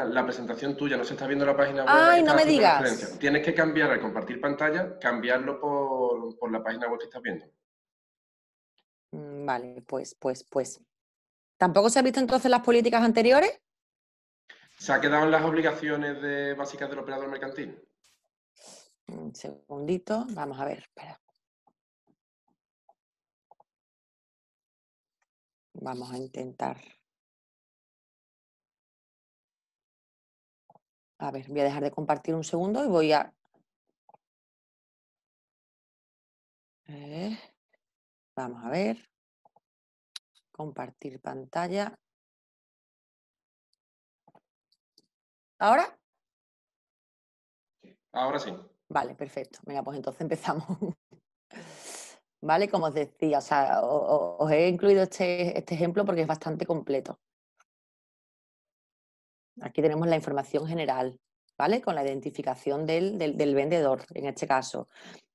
la, presentación tuya, no se está viendo la página web. ¡Ay, no me digas! Tienes que cambiar, al compartir pantalla, cambiarlo por, la página web que estás viendo. Mm, vale, pues, pues, pues. ¿Tampoco se han visto entonces las políticas anteriores? ¿Se han quedado en las obligaciones básicas del operador mercantil? Un segundito, vamos a ver, espera. Vamos a intentar. A ver, voy a dejar de compartir un segundo y voy a... vamos a ver. Compartir pantalla. ¿Ahora? Ahora sí. Vale, perfecto. Venga, pues entonces empezamos. ¿vale? Como os decía, o os he incluido este, este, ejemplo porque es bastante completo. Aquí tenemos la información general, ¿vale? Con la identificación del, vendedor, en este caso.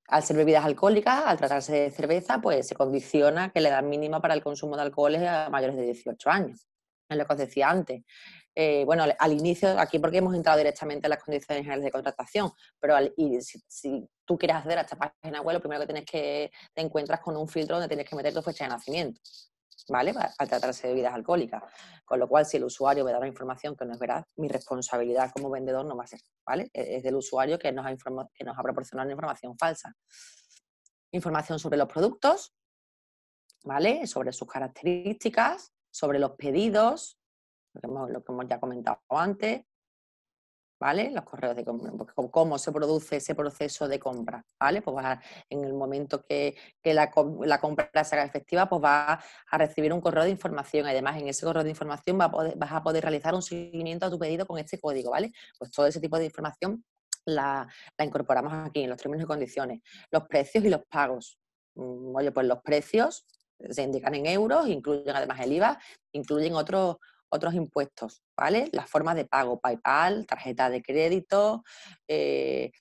Al ser bebidas alcohólicas, al tratarse de cerveza, pues se condiciona que la edad mínima para el consumo de alcohol es a mayores de 18 años, es lo que os decía antes. Eh, bueno, al inicio, aquí porque hemos entrado directamente en las condiciones generales de contratación, pero al, tú quieres acceder a esta página web, lo primero que tienes que te encuentras con un filtro donde tienes que meter tu fecha de nacimiento, ¿vale? Al tratarse de bebidas alcohólicas. Con lo cual, si el usuario me da una información que no es verdad, mi responsabilidad como vendedor no va a ser, ¿vale? E, es del usuario que nos ha, nos ha proporcionado información falsa. Información sobre los productos, ¿vale? Sobre sus características, sobre los pedidos, lo que lo que hemos ya comentado antes, ¿vale? Los correos de compra, cómo se produce ese proceso de compra, ¿vale? Pues en el momento que, la, compra se haga efectiva, pues va a recibir un correo de información. Además, en ese correo de información vas a poder, vas a poder realizar un seguimiento a tu pedido con este código, ¿vale? Pues todo ese tipo de información la, la incorporamos aquí en los términos y condiciones. Los precios y los pagos. Mm, oye, pues los precios se indican en euros, incluyen además el IVA, incluyen otros otros impuestos, ¿vale? Las formas de pago, PayPal, tarjeta de crédito, eh,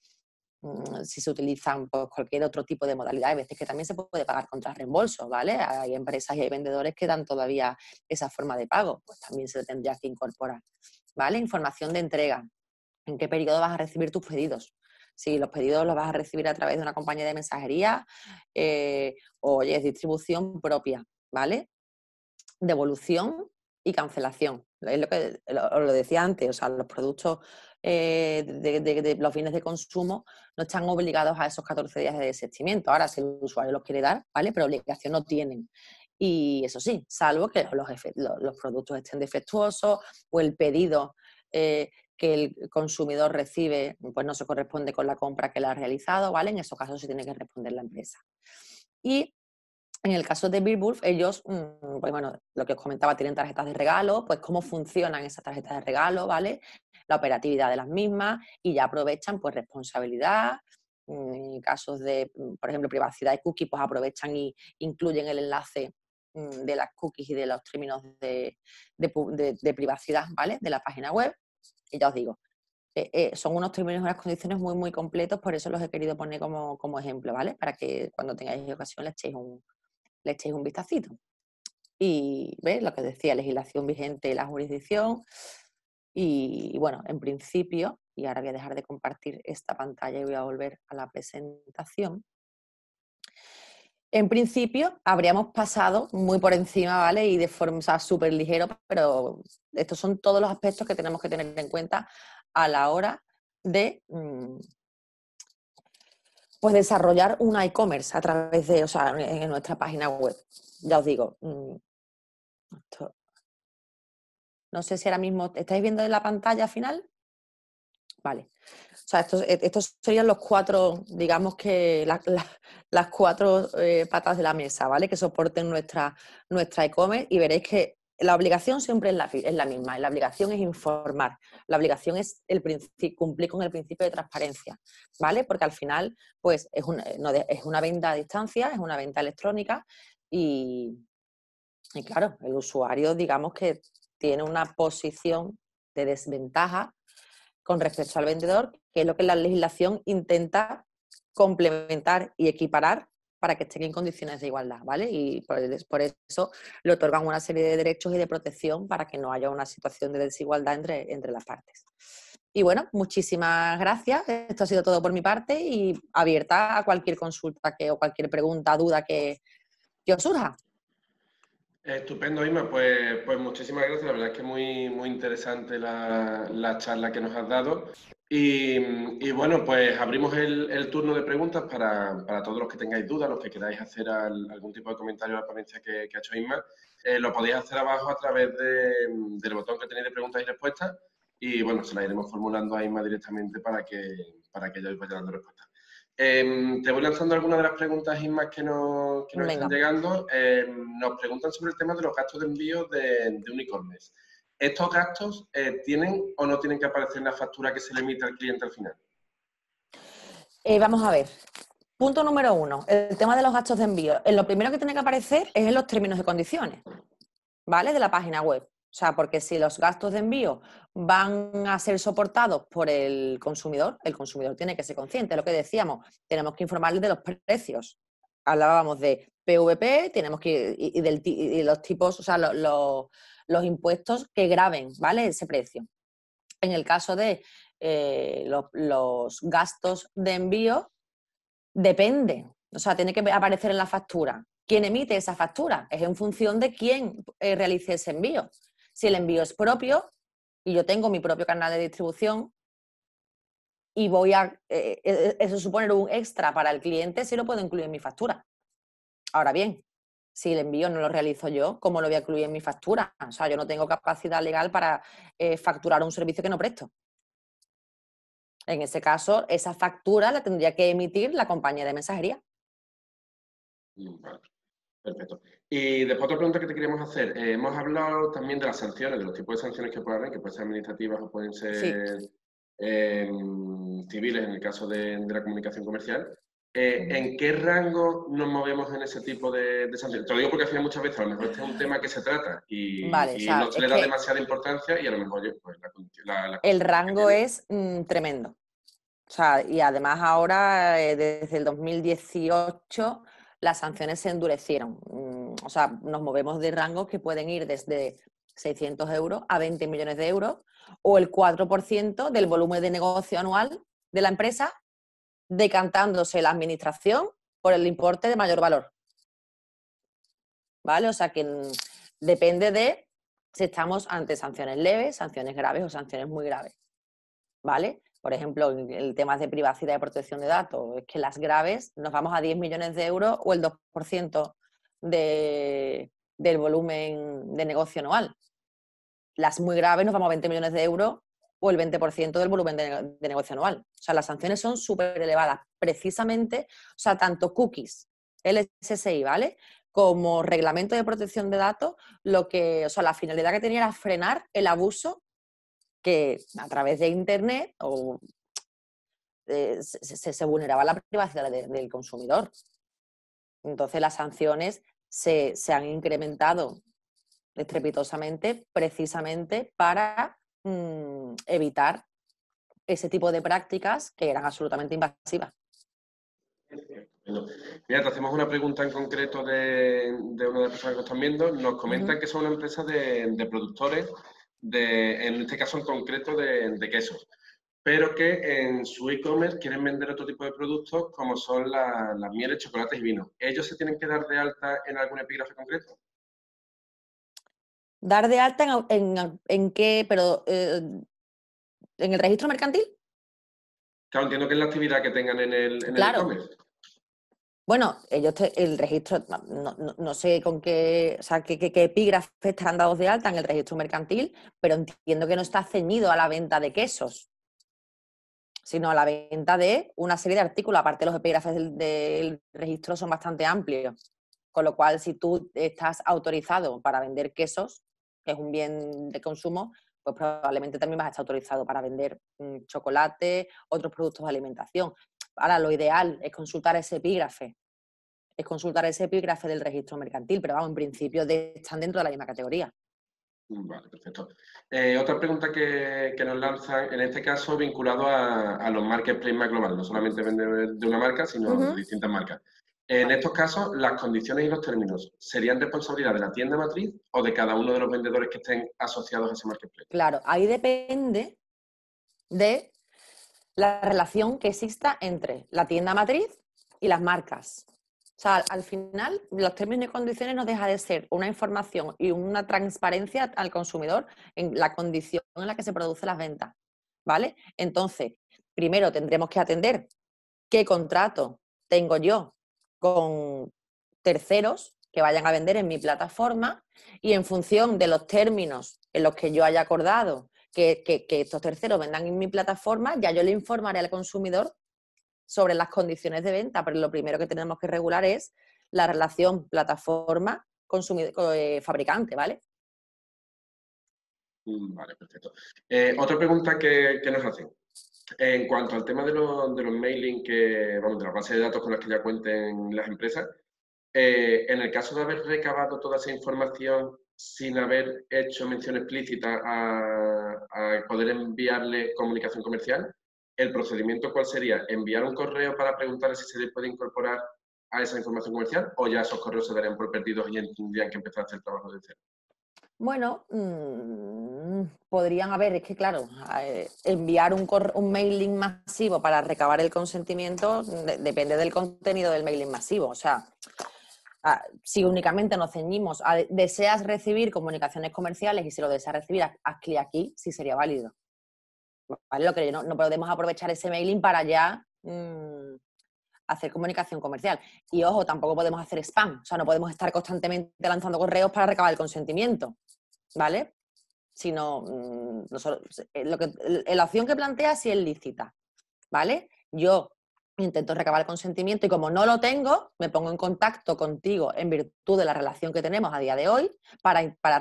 mm, si se utilizan pues, cualquier otro tipo de modalidad, hay veces que también se puede pagar contra reembolso, ¿vale? Hay empresas y hay vendedores que dan todavía esa forma de pago, pues también se tendría que incorporar, ¿vale? Información de entrega, en qué periodo vas a recibir tus pedidos. Si los pedidos los vas a recibir a través de una compañía de mensajería eh, o es distribución propia, ¿vale? Devolución, y cancelación. Es lo que lo, decía antes, o sea, los productos eh, de, los bienes de consumo no están obligados a esos 14 días de desistimiento. Ahora, si el usuario los quiere dar, ¿vale? Pero obligación no tienen. Y eso sí, salvo que los, productos estén defectuosos o el pedido eh, que el consumidor recibe pues no se corresponde con la compra que le ha realizado, ¿vale? En esos casos se tiene que responder la empresa. Y en el caso de Beerwolf, ellos, mm, pues bueno, lo que os comentaba, tienen tarjetas de regalo, pues cómo funcionan esas tarjetas de regalo, ¿vale? La operatividad de las mismas y ya aprovechan pues responsabilidad, mm, en casos de, mm, por ejemplo, privacidad de cookies, pues aprovechan y incluyen el enlace de las cookies y de los términos de, de, privacidad, ¿vale? De la página web. Y ya os digo, eh, eh, son unos términos y unas condiciones muy, muy completos, por eso los he querido poner como, como ejemplo, ¿vale? Para que cuando tengáis ocasión le echéis un, le echéis un vistacito. Y veis lo que decía, legislación vigente y la jurisdicción. Y, bueno, en principio, y ahora voy a dejar de compartir esta pantalla y voy a volver a la presentación. En principio, habríamos pasado muy por encima, ¿vale? Y de forma súper ligero, pero estos son todos los aspectos que tenemos que tener en cuenta a la hora de mm, pues desarrollar un e-commerce a través de, o sea, en nuestra página web. Ya os digo, mm, no sé si ahora mismo, ¿estáis viendo en la pantalla final? Vale. O sea, eh, estos, serían los cuatro, digamos que las cuatro eh, patas de la mesa, ¿vale? Que soporten nuestra, nuestra e-commerce y veréis que la obligación siempre es la, es la, misma, la obligación es informar, la obligación es el cumplir con el principio de transparencia, ¿vale? Porque al final, pues, es una, es una venta a distancia, es una venta electrónica y, y, claro, el usuario, digamos que tiene una posición de desventaja con respecto al vendedor, que es lo que la legislación intenta complementar y equiparar para que estén en condiciones de igualdad, ¿vale? Y por, eso le otorgan una serie de derechos y de protección para que no haya una situación de desigualdad entre, entre las partes. Y bueno, muchísimas gracias. Esto ha sido todo por mi parte y abierta a cualquier consulta que, o cualquier pregunta, duda que, que os surja. Estupendo, Ima. Pues, pues muchísimas gracias. La verdad es que muy, muy interesante la, la charla que nos has dado. Y, bueno, pues abrimos el, turno de preguntas para, todos los que tengáis dudas, los que queráis hacer algún tipo de comentario a la ponencia que, ha hecho Inma, eh, lo podéis hacer abajo a través del botón que tenéis de preguntas y respuestas. Y bueno, se la iremos formulando a Inma directamente para que, para que ella vaya dando respuestas. Em, te voy lanzando algunas de las preguntas, Inma, que, que nos están llegando. Em, nos preguntan sobre el tema de los gastos de envío de unicornes. ¿Estos gastos eh, tienen o no tienen que aparecer en la factura que se le emite al cliente al final? Eh, vamos a ver. Punto número uno, el tema de los gastos de envío. Eh, lo primero que tiene que aparecer es en los términos de condiciones, ¿vale? De la página web. O sea, porque si los gastos de envío van a ser soportados por el consumidor, el consumidor tiene que ser consciente. Lo que decíamos, tenemos que informarle de los precios. Hablábamos de PVP, tenemos que y, del, los tipos, o sea, los los impuestos que graben, ¿vale? Ese precio. En el caso de eh, los, gastos de envío, depende. O sea, tiene que aparecer en la factura. ¿Quién emite esa factura? Es en función de quién eh, realice ese envío. Si el envío es propio y yo tengo mi propio canal de distribución, y voy a eh, eso supone un extra para el cliente si lo puedo incluir en mi factura. Ahora bien, si el envío no lo realizo yo, ¿cómo lo voy a incluir en mi factura? O sea, yo no tengo capacidad legal para eh, facturar un servicio que no presto. En ese caso, esa factura la tendría que emitir la compañía de mensajería. Mm, perfecto. Y después otra pregunta que te queríamos hacer. Eh, hemos hablado también de las sanciones, de los tipos de sanciones que pueden haber, que pueden ser administrativas o pueden ser em, civiles en el caso de la comunicación comercial. Eh, ¿En qué rango nos movemos en ese tipo de, sanciones? Te lo digo porque hacía muchas veces a lo mejor este es un tema que se trata y, no se le da demasiada importancia y a lo mejor pues la, El rango es mm, tremendo. O sea, y además ahora, eh, desde el 2018, las sanciones se endurecieron. Mm, o sea, nos movemos de rangos que pueden ir desde 600 euros a 20 millones de euros o el 4% del volumen de negocio anual de la empresa decantándose la administración por el importe de mayor valor. ¿Vale? O sea que mm, depende de si estamos ante sanciones leves, sanciones graves o sanciones muy graves. ¿Vale? Por ejemplo, el tema de privacidad y protección de datos, es que las graves nos vamos a 10 millones de euros o el 2% de, del volumen de negocio anual. Las muy graves nos vamos a 20 millones de euros o el 20% del volumen de, negocio anual. O sea, las sanciones son súper elevadas, precisamente, o sea, tanto cookies, LSSI, ¿vale? Como reglamento de protección de datos, lo que, o sea, la finalidad que tenía era frenar el abuso que a través de Internet o, eh, se, vulneraba la privacidad del consumidor. Entonces, las sanciones se han incrementado estrepitosamente precisamente para Mm, evitar ese tipo de prácticas que eran absolutamente invasivas. mira, te hacemos una pregunta en concreto de, una de las personas que están viendo. Nos comentan que son una empresa de, productores, de, en este caso en concreto de, de quesos, pero que en su e-commerce quieren vender otro tipo de productos como son las mieles, chocolates y vinos. ¿Ellos se tienen que dar de alta en algún epígrafe concreto? dar de alta en, qué, pero eh, en el registro mercantil. Claro, entiendo que es la actividad que tengan en el claro. bueno, ellos el registro, no, sé con qué, o sea, qué, qué, epígrafes estarán dados de alta en el registro mercantil, pero entiendo que no está ceñido a la venta de quesos, sino a la venta de una serie de artículos. Aparte, los epígrafes del registro son bastante amplios, con lo cual, si tú estás autorizado para vender quesos, que es un bien de consumo, pues probablemente también vas a estar autorizado para vender mm, chocolate, otros productos de alimentación. Ahora, lo ideal es consultar ese epígrafe, es consultar ese epígrafe del registro mercantil, pero vamos, en principio están dentro de la misma categoría. Mm, vale, perfecto. Eh, otra pregunta que, nos lanzan, en este caso vinculado a, los marketplaces más globales, no solamente vender de una marca, sino de distintas marcas. En estos casos, las condiciones y los términos serían responsabilidad de la tienda matriz o de cada uno de los vendedores que estén asociados a ese marketplace. Claro, ahí depende de la relación que exista entre la tienda matriz y las marcas. O sea, al final, los términos y condiciones no deja de ser una información y una transparencia al consumidor en la condición en la que se producen las ventas. ¿Vale? Entonces, primero tendremos que atender qué contrato tengo yo con terceros que vayan a vender en mi plataforma y en función de los términos en los que yo haya acordado que, estos terceros vendan en mi plataforma, ya yo le informaré al consumidor sobre las condiciones de venta, pero lo primero que tenemos que regular es la relación plataforma-fabricante, eh, ¿vale? Mm, vale, perfecto. Eh, otra pregunta que, que nos hacen. En cuanto al tema de los, de los mailing, que, vamos, de las bases de datos con las que ya cuenten las empresas, eh, en el caso de haber recabado toda esa información sin haber hecho mención explícita a, poder enviarle comunicación comercial, ¿el procedimiento cuál sería? ¿Enviar un correo para preguntarle si se le puede incorporar a esa información comercial o ya esos correos se darían por perdidos y tendrían que empezar a hacer trabajo de cero? Bueno, mm, podrían haber, es que claro, ah, eh, enviar un, mailing masivo para recabar el consentimiento depende del contenido del mailing masivo. O sea, ah, si únicamente nos ceñimos a deseas recibir comunicaciones comerciales y si lo deseas recibir, haz clic aquí, sí sería válido. Lo que no, podemos aprovechar ese mailing para ya mm, hacer comunicación comercial. Y ojo, tampoco podemos hacer spam, o sea, no podemos estar constantemente lanzando correos para recabar el consentimiento. ¿vale? Sino mm, eh, lo que, la opción que plantea si es lícita, ¿vale? Yo intento recabar el consentimiento y como no lo tengo, me pongo en contacto contigo en virtud de la relación que tenemos a día de hoy para, para,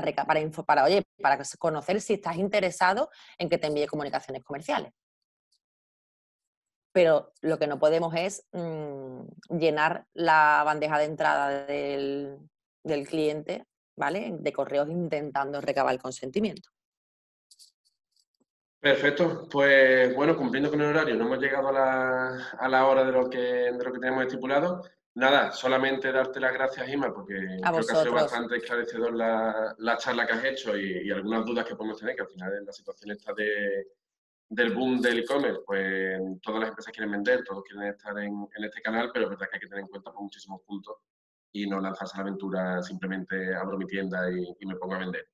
para, oye, para conocer si estás interesado en que te envíe comunicaciones comerciales. Pero lo que no podemos es mm, llenar la bandeja de entrada del, del cliente ¿vale? De correos intentando recabar el consentimiento. Perfecto, pues bueno, cumpliendo con el horario, no hemos llegado a la, a la hora de lo, que, de lo que tenemos estipulado. Nada, solamente darte las gracias, Ima, porque creo que ha sido bastante esclarecedor la, charla que has hecho y, algunas dudas que podemos tener, que al final en la situación esta de, del boom del e-commerce, pues todas las empresas quieren vender, todos quieren estar en, este canal, pero es verdad que hay que tener en cuenta pues, muchísimos puntos y no lanzas a la aventura simplemente abro mi tienda y, me pongo a vender.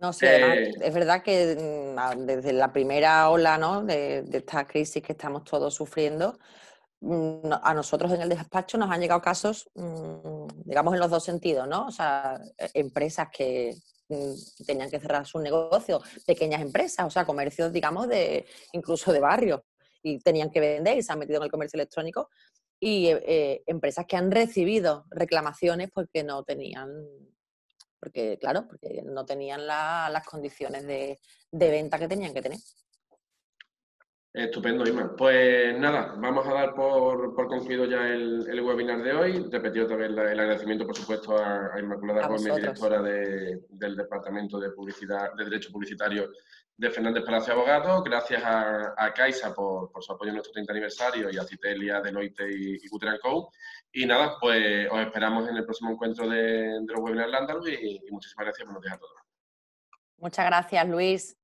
No sé, eh, es verdad que mm, desde la primera ola de, esta crisis que estamos todos sufriendo, mm, a nosotros en el despacho nos han llegado casos, mm, digamos, en los dos sentidos, ¿no? O sea, e, empresas que tenían que cerrar sus negocios, pequeñas empresas, o sea, comercios, digamos, de incluso de barrio, y tenían que vender y se han metido en el comercio electrónico y eh, empresas que han recibido reclamaciones porque no tenían, porque claro, porque no tenían las condiciones de, venta que tenían que tener. Estupendo, Iman. Pues nada, vamos a dar por, por concluido ya el, webinar de hoy. Repetido también el agradecimiento, por supuesto, a, Inmaculada Gómez, directora del Departamento de Publicidad, de Derecho Publicitario de Fernández Palacio Abogado, gracias a, a Caixa por, su apoyo en nuestro 30 aniversario y a Citelia, Deloitte y, y Co. Y nada, pues os esperamos en el próximo encuentro de, los webinars de y, y muchísimas gracias, por días a todos. Muchas gracias, Luis.